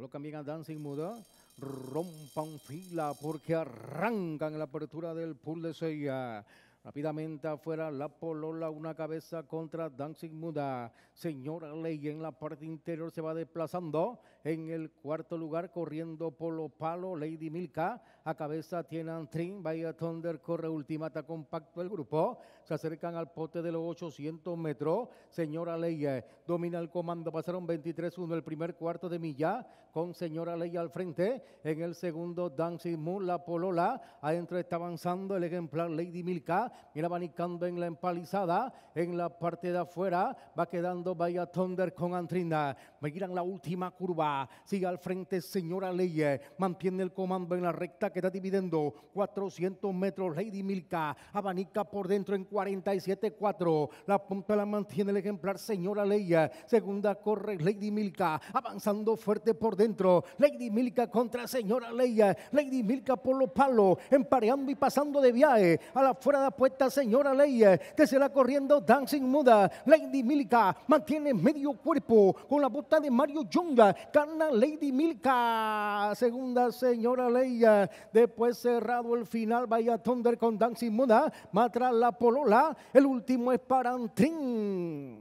Colocan bien a Dancing Muda. ¿eh? Rompan fila porque arrancan la apertura del pool de Seya. Rápidamente afuera la Polola, una cabeza contra Dancing Muda. Señora Ley en la parte interior se va desplazando. En el cuarto lugar, corriendo Polo Palo, Lady Milka. A cabeza tiene Antrin, vaya Thunder corre ultimata compacto el grupo. Se acercan al pote de los 800 metros. Señora Ley eh, domina el comando, pasaron 23-1 el primer cuarto de milla con Señora Ley al frente. En el segundo, dancing Moon, la Polola. Adentro está avanzando el ejemplar Lady Milka. Mira, abanicando en la empalizada. En la parte de afuera va quedando Vaya Thunder con Antrina. Miran la última curva. Sigue al frente Señora Ley. Mantiene el comando en la recta que está dividiendo 400 metros. Lady Milka abanica por dentro en 47.4 La punta la mantiene el ejemplar Señora Ley. Segunda corre Lady Milka. Avanzando fuerte por dentro. Lady Milka contra señora Leia. Lady Milka por los palos, empareando y pasando de viaje. A la fuera de apuesta señora Leia, que se la corriendo Dancing Muda. Lady Milka mantiene medio cuerpo con la bota de Mario Junga. Gana Lady Milka. Segunda señora Leia. Después cerrado el final, vaya Thunder con Dancing Muda. Matra la polola. El último es para Antrin.